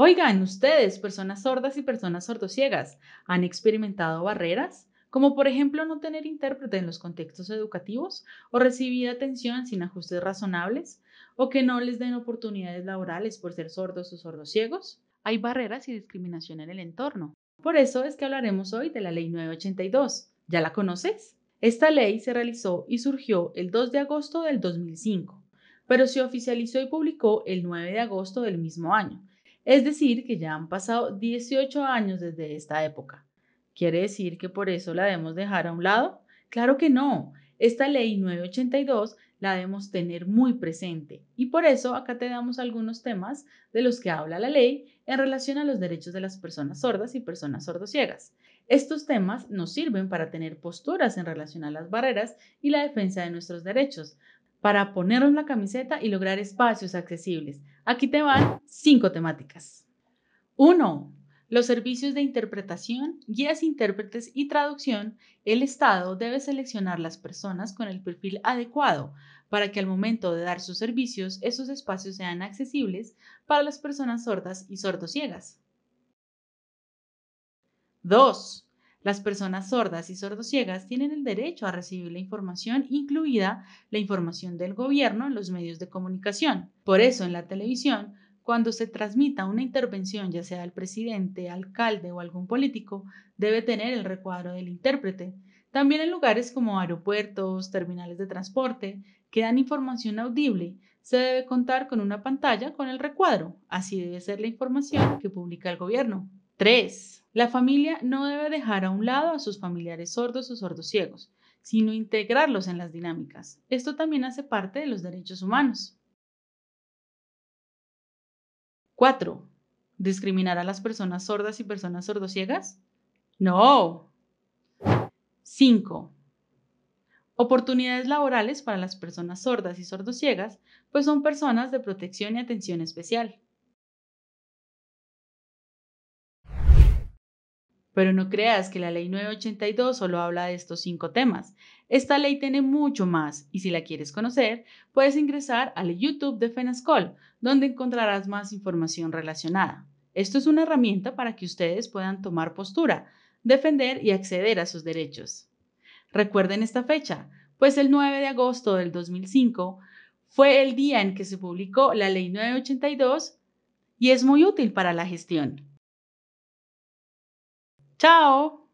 Oigan, ustedes, personas sordas y personas sordociegas, ¿han experimentado barreras? Como por ejemplo no tener intérprete en los contextos educativos o recibir atención sin ajustes razonables o que no les den oportunidades laborales por ser sordos o sordociegos. Hay barreras y discriminación en el entorno. Por eso es que hablaremos hoy de la Ley 982. ¿Ya la conoces? Esta ley se realizó y surgió el 2 de agosto del 2005, pero se oficializó y publicó el 9 de agosto del mismo año es decir, que ya han pasado 18 años desde esta época. ¿Quiere decir que por eso la debemos dejar a un lado? Claro que no. Esta ley 982 la debemos tener muy presente y por eso acá te damos algunos temas de los que habla la ley en relación a los derechos de las personas sordas y personas sordociegas. Estos temas nos sirven para tener posturas en relación a las barreras y la defensa de nuestros derechos, para ponernos la camiseta y lograr espacios accesibles. Aquí te van cinco temáticas. 1. Los servicios de interpretación, guías, intérpretes y traducción, el Estado debe seleccionar las personas con el perfil adecuado para que al momento de dar sus servicios esos espacios sean accesibles para las personas sordas y sordociegas. 2. Las personas sordas y sordociegas tienen el derecho a recibir la información, incluida la información del gobierno en los medios de comunicación. Por eso, en la televisión, cuando se transmita una intervención, ya sea del presidente, alcalde o algún político, debe tener el recuadro del intérprete. También en lugares como aeropuertos, terminales de transporte, que dan información audible, se debe contar con una pantalla con el recuadro. Así debe ser la información que publica el gobierno. 3. La familia no debe dejar a un lado a sus familiares sordos o sordociegos, sino integrarlos en las dinámicas. Esto también hace parte de los derechos humanos. 4. ¿Discriminar a las personas sordas y personas sordociegas? No. 5. Oportunidades laborales para las personas sordas y sordociegas, pues son personas de protección y atención especial. Pero no creas que la ley 982 solo habla de estos cinco temas. Esta ley tiene mucho más y si la quieres conocer, puedes ingresar al YouTube de FENASCOL, donde encontrarás más información relacionada. Esto es una herramienta para que ustedes puedan tomar postura, defender y acceder a sus derechos. Recuerden esta fecha, pues el 9 de agosto del 2005 fue el día en que se publicó la Ley 982 y es muy útil para la gestión. Ciao!